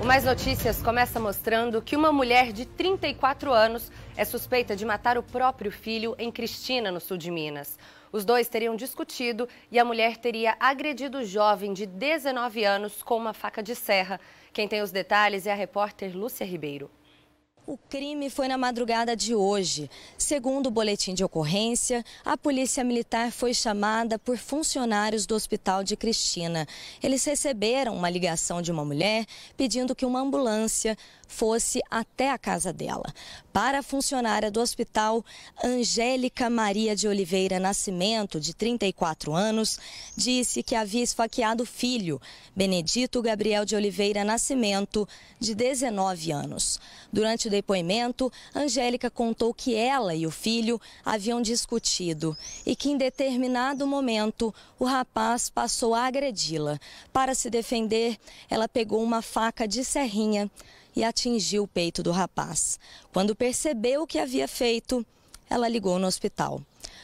O Mais Notícias começa mostrando que uma mulher de 34 anos é suspeita de matar o próprio filho em Cristina, no sul de Minas. Os dois teriam discutido e a mulher teria agredido o jovem de 19 anos com uma faca de serra. Quem tem os detalhes é a repórter Lúcia Ribeiro. O crime foi na madrugada de hoje. Segundo o boletim de ocorrência, a polícia militar foi chamada por funcionários do hospital de Cristina. Eles receberam uma ligação de uma mulher pedindo que uma ambulância fosse até a casa dela. Para a funcionária do hospital, Angélica Maria de Oliveira Nascimento, de 34 anos, disse que havia esfaqueado o filho, Benedito Gabriel de Oliveira Nascimento, de 19 anos. Durante depoimento, Angélica contou que ela e o filho haviam discutido e que em determinado momento o rapaz passou a agredi-la. Para se defender, ela pegou uma faca de serrinha e atingiu o peito do rapaz. Quando percebeu o que havia feito, ela ligou no hospital.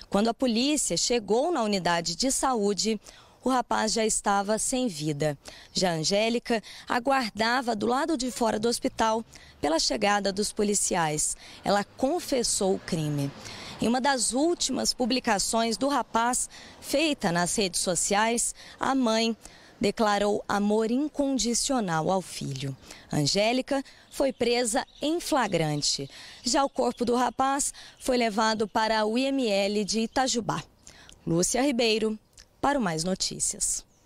Quando a polícia chegou na unidade de saúde, o rapaz já estava sem vida. Já Angélica aguardava do lado de fora do hospital pela chegada dos policiais. Ela confessou o crime. Em uma das últimas publicações do rapaz, feita nas redes sociais, a mãe declarou amor incondicional ao filho. Angélica foi presa em flagrante. Já o corpo do rapaz foi levado para o IML de Itajubá. Lúcia Ribeiro, para o Mais Notícias.